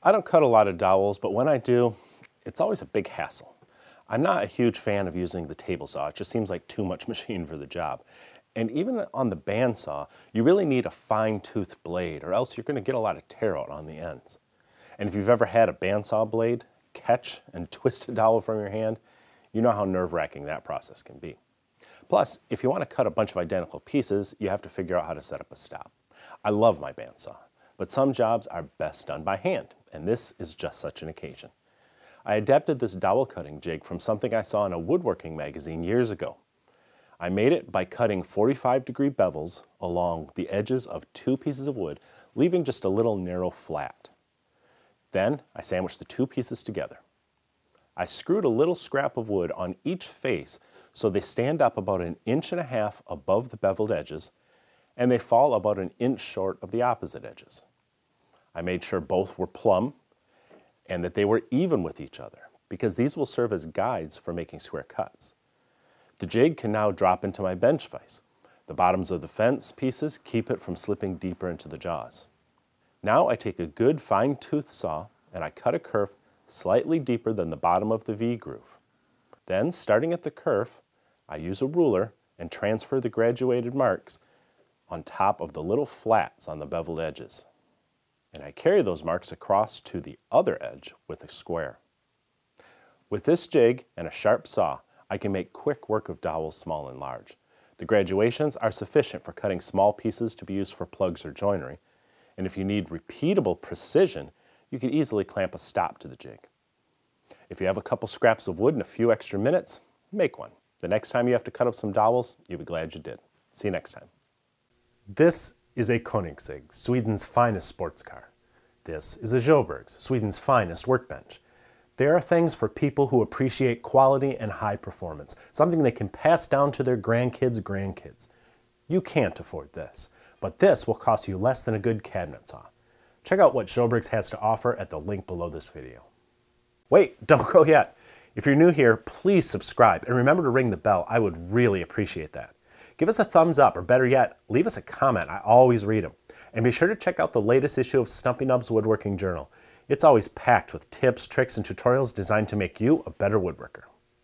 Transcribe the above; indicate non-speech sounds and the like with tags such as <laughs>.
I don't cut a lot of dowels, but when I do, it's always a big hassle. I'm not a huge fan of using the table saw. It just seems like too much <laughs> machine for the job. And even on the bandsaw, you really need a fine tooth blade or else you're gonna get a lot of tear out on the ends. And if you've ever had a bandsaw blade catch and <laughs> twist a dowel from your hand, you know how nerve wracking that process can be. Plus, if you wanna cut a bunch of identical pieces, you have to figure out how to set up a stop. I love my bandsaw, but some jobs are best done by hand and this is just such an occasion. I adapted this dowel cutting jig from something I saw in a woodworking magazine years ago. I made it by cutting 45 degree bevels along the edges of two pieces of wood, leaving just a little narrow flat. Then I sandwiched the two pieces together. I screwed a little scrap of wood on each face so they stand up about an inch and a half above the beveled edges and they fall about an inch short of the opposite edges. I made sure both were plumb and that they were even with each other because these will serve as guides for making square cuts. The jig can now drop into my bench vise. The bottoms of the fence pieces keep it from slipping deeper into the jaws. Now I take a good fine tooth saw and I cut a kerf slightly deeper than the bottom of the V groove. Then starting at the kerf, I use a ruler and transfer the graduated marks on top of the little flats on the beveled edges and I carry those marks across to the other edge with a square. With this jig and a sharp saw, I can make quick work of dowels small and large. The graduations are sufficient for cutting small pieces to be used for plugs or joinery, and if you need repeatable precision, you can easily clamp a stop to the jig. If you have a couple scraps of wood and a few extra minutes, make one. The next time you have to cut up some dowels, you'll be glad you did. See you next time. This is a Koenigsegg, Sweden's finest sports car. This is a Joburgs, Sweden's finest workbench. They are things for people who appreciate quality and high performance, something they can pass down to their grandkids' grandkids. You can't afford this, but this will cost you less than a good cabinet saw. Check out what Joburgs has to offer at the link below this video. Wait, <laughs> don't go yet. If you're new here, please subscribe and remember to ring the bell. I would really appreciate that. Give us a thumbs up, or better yet, leave us a comment. I always read them. And be sure to check out the latest issue of Stumpy Nub's Woodworking Journal. It's always packed with tips, tricks, and tutorials designed to make you a better woodworker.